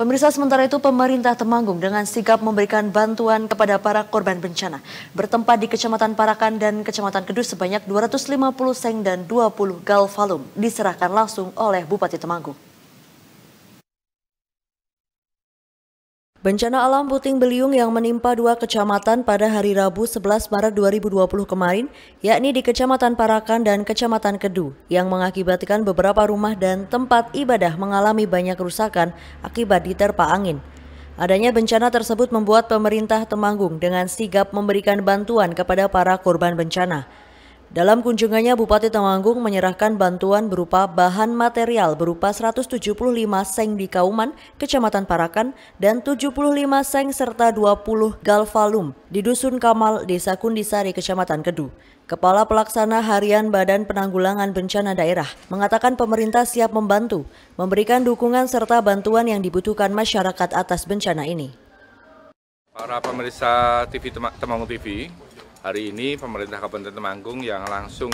Pemirsa sementara itu pemerintah Temanggung dengan sigap memberikan bantuan kepada para korban bencana. Bertempat di Kecamatan Parakan dan Kecamatan Kedus sebanyak 250 seng dan 20 galvalum diserahkan langsung oleh Bupati Temanggung. Bencana alam puting beliung yang menimpa dua kecamatan pada hari Rabu 11 Maret 2020 kemarin, yakni di Kecamatan Parakan dan Kecamatan Kedu, yang mengakibatkan beberapa rumah dan tempat ibadah mengalami banyak kerusakan akibat diterpa angin. Adanya bencana tersebut membuat pemerintah Temanggung dengan sigap memberikan bantuan kepada para korban bencana. Dalam kunjungannya, Bupati Temanggung menyerahkan bantuan berupa bahan material berupa 175 seng di Kauman, Kecamatan Parakan, dan 75 seng serta 20 galvalum di Dusun Kamal, Desa Kundisari, Kecamatan Kedu. Kepala Pelaksana Harian Badan Penanggulangan Bencana Daerah mengatakan pemerintah siap membantu, memberikan dukungan serta bantuan yang dibutuhkan masyarakat atas bencana ini. Para pemirsa TV Temanggung TV, hari ini pemerintah Kabupaten Temanggung yang langsung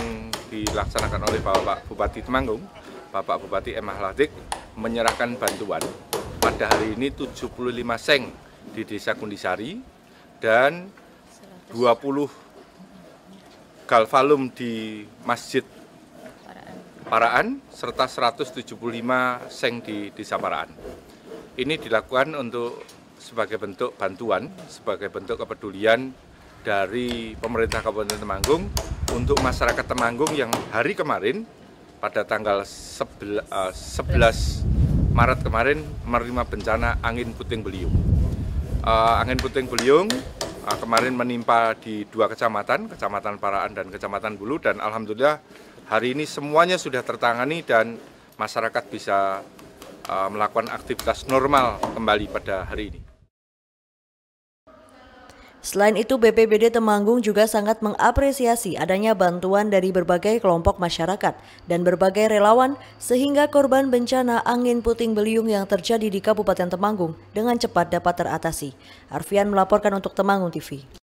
dilaksanakan oleh Bapak Bupati Temanggung, Bapak Bupati M. latik menyerahkan bantuan pada hari ini 75 seng di Desa Kundisari dan 20 galvalum di Masjid Paraan serta 175 seng di Desa Paraan. Ini dilakukan untuk sebagai bentuk bantuan, sebagai bentuk kepedulian dari pemerintah Kabupaten Temanggung untuk masyarakat Temanggung yang hari kemarin pada tanggal 11, eh, Maret kemarin menerima bencana angin puting beliung. Uh, angin puting beliung uh, kemarin menimpa di dua kecamatan, Kecamatan Paraan dan Kecamatan Bulu dan alhamdulillah hari ini semuanya sudah tertangani dan masyarakat bisa uh, melakukan aktivitas normal kembali pada hari ini. Selain itu, BPBD Temanggung juga sangat mengapresiasi adanya bantuan dari berbagai kelompok masyarakat dan berbagai relawan sehingga korban bencana angin puting beliung yang terjadi di Kabupaten Temanggung dengan cepat dapat teratasi. Arfian melaporkan untuk Temanggung TV.